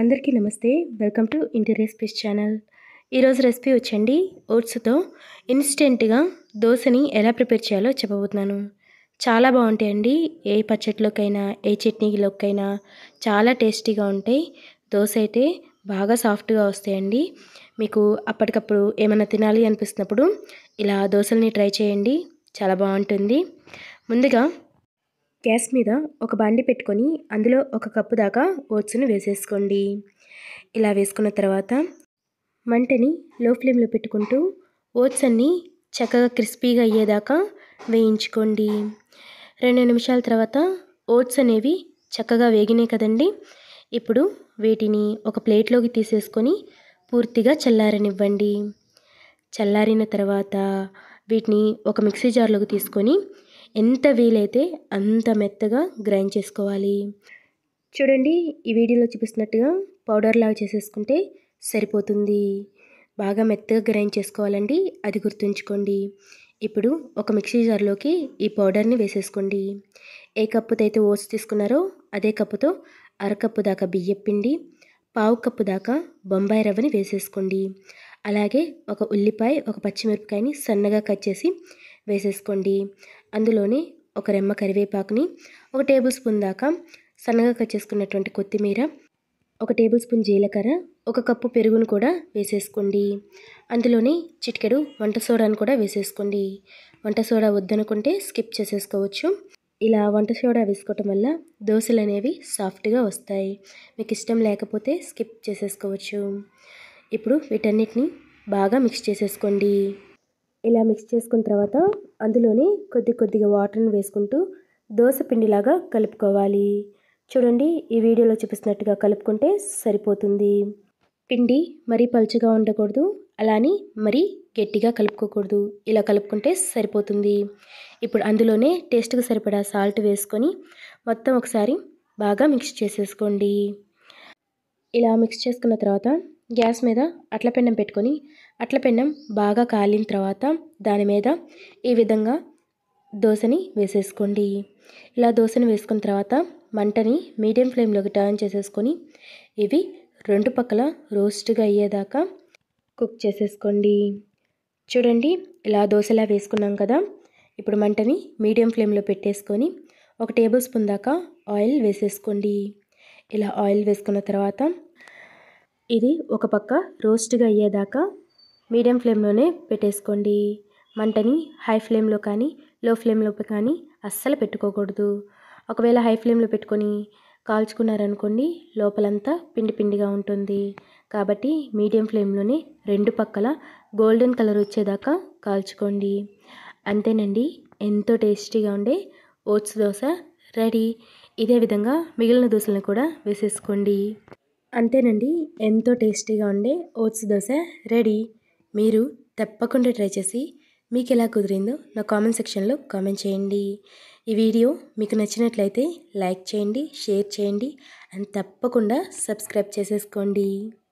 అందరికీ నమస్తే welcome to ఇంటి రెసిపీస్ ఛానల్ ఈరోజు రెసిపీ వచ్చండి ఓట్స్తో ఇన్స్టెంట్గా దోశని ఎలా ప్రిపేర్ చేయాలో చెప్పబోతున్నాను చాలా బాగుంటాయండి ఏ పచ్చట్లోకైనా ఏ చట్నీలోకైనా చాలా టేస్టీగా ఉంటాయి దోశ అయితే బాగా సాఫ్ట్గా వస్తాయండి మీకు అప్పటికప్పుడు ఏమైనా తినాలి అనిపిస్తున్నప్పుడు ఇలా దోశల్ని ట్రై చేయండి చాలా బాగుంటుంది ముందుగా గ్యాస్ మీద ఒక బండి పెట్టుకొని అందులో ఒక కప్పు దాకా ఓట్స్ని వేసేసుకోండి ఇలా వేసుకున్న తర్వాత మంటని లో ఫ్లేమ్లో పెట్టుకుంటూ ఓట్స్ అన్నీ చక్కగా క్రిస్పీగా అయ్యేదాకా వేయించుకోండి రెండు నిమిషాల తర్వాత ఓట్స్ అనేవి చక్కగా వేగినాయి కదండి ఇప్పుడు వీటిని ఒక ప్లేట్లోకి తీసేసుకొని పూర్తిగా చల్లారనివ్వండి చల్లారిన తర్వాత వీటిని ఒక మిక్సీ జార్లోకి తీసుకొని ఎంత వీలైతే అంత మెత్తగా గ్రైండ్ చేసుకోవాలి చూడండి ఈ వీడియోలో చూపిస్తున్నట్టుగా పౌడర్ లాగా చేసేసుకుంటే సరిపోతుంది బాగా మెత్తగా గ్రైండ్ చేసుకోవాలండి అది గుర్తుంచుకోండి ఇప్పుడు ఒక మిక్సీ జార్లోకి ఈ పౌడర్ని వేసేసుకోండి ఏ కప్పుతో అయితే ఓట్స్ తీసుకున్నారో అదే కప్పుతో అరకప్పు దాకా బియ్యం పిండి పావు కప్పు దాకా బొంబాయి రవ్వని వేసేసుకోండి అలాగే ఒక ఉల్లిపాయ ఒక పచ్చిమిరపకాయని సన్నగా కట్ చేసి వేసేసుకోండి అందులోనే ఒక రెమ్మ కరివేపాకుని ఒక టేబుల్ స్పూన్ దాకా సన్నగా కట్ చేసుకున్నటువంటి కొత్తిమీర ఒక టేబుల్ స్పూన్ జీలకర్ర ఒక కప్పు పెరుగును కూడా వేసేసుకోండి అందులోనే చిటికెడు వంట సోడాను కూడా వేసేసుకోండి వంట సోడా వద్దనుకుంటే స్కిప్ చేసేసుకోవచ్చు ఇలా వంట సోడా వేసుకోవటం వల్ల దోశలు అనేవి సాఫ్ట్గా వస్తాయి మీకు ఇష్టం లేకపోతే స్కిప్ చేసేసుకోవచ్చు ఇప్పుడు వీటన్నిటిని బాగా మిక్స్ చేసేసుకోండి ఇలా మిక్స్ చేసుకున్న తర్వాత అందులోని కొద్ది కొద్దిగా వాటర్ని వేసుకుంటూ దోశ పిండిలాగా కలుపుకోవాలి చూడండి ఈ వీడియోలో చూపిస్తున్నట్టుగా కలుపుకుంటే సరిపోతుంది పిండి మరీ పలుచగా ఉండకూడదు అలానే మరీ గట్టిగా కలుపుకోకూడదు ఇలా కలుపుకుంటే సరిపోతుంది ఇప్పుడు అందులోనే టేస్ట్కి సరిపడా సాల్ట్ వేసుకొని మొత్తం ఒకసారి బాగా మిక్స్ చేసేసుకోండి ఇలా మిక్స్ చేసుకున్న తర్వాత గ్యాస్ మీద అట్ల పెన్నం పెట్టుకొని అట్ల పెన్నం బాగా కాలిన తర్వాత దాని మీద ఈ విధంగా దోశని వేసేసుకోండి ఇలా దోశని వేసుకున్న తర్వాత మంటని మీడియం ఫ్లేమ్లోకి టర్న్ చేసేసుకొని ఇవి రెండు పక్కల రోస్ట్గా అయ్యేదాకా కుక్ చేసేసుకోండి చూడండి ఇలా దోశలా వేసుకున్నాం కదా ఇప్పుడు మంటని మీడియం ఫ్లేమ్లో పెట్టేసుకొని ఒక టేబుల్ స్పూన్ దాకా ఆయిల్ వేసేసుకోండి ఇలా ఆయిల్ వేసుకున్న తర్వాత ఇది ఒక పక్క రోస్ట్గా అయ్యేదాకా మీడియం ఫ్లేమ్లోనే పెట్టేసుకోండి మంటని హై ఫ్లేమ్లో కానీ లో ఫ్లేమ్లో కానీ అస్సలు పెట్టుకోకూడదు ఒకవేళ హై ఫ్లేమ్లో పెట్టుకొని కాల్చుకున్నారనుకోండి లోపలంతా పిండి పిండిగా ఉంటుంది కాబట్టి మీడియం ఫ్లేమ్లోనే రెండు పక్కల గోల్డెన్ కలర్ వచ్చేదాకా కాల్చుకోండి అంతేనండి ఎంతో టేస్టీగా ఉండే ఓట్స్ దోశ రెడీ ఇదే విధంగా మిగిలిన దోశలను కూడా వేసేసుకోండి అంతేనండి ఎంతో టేస్టీగా ఉండే ఓట్స్ దోశ రెడీ మీరు తప్పకుండా ట్రై చేసి మీకు ఎలా కుదిరిందో నా కామెంట్ సెక్షన్లో కామెంట్ చేయండి ఈ వీడియో మీకు నచ్చినట్లయితే లైక్ చేయండి షేర్ చేయండి అండ్ తప్పకుండా సబ్స్క్రైబ్ చేసేసుకోండి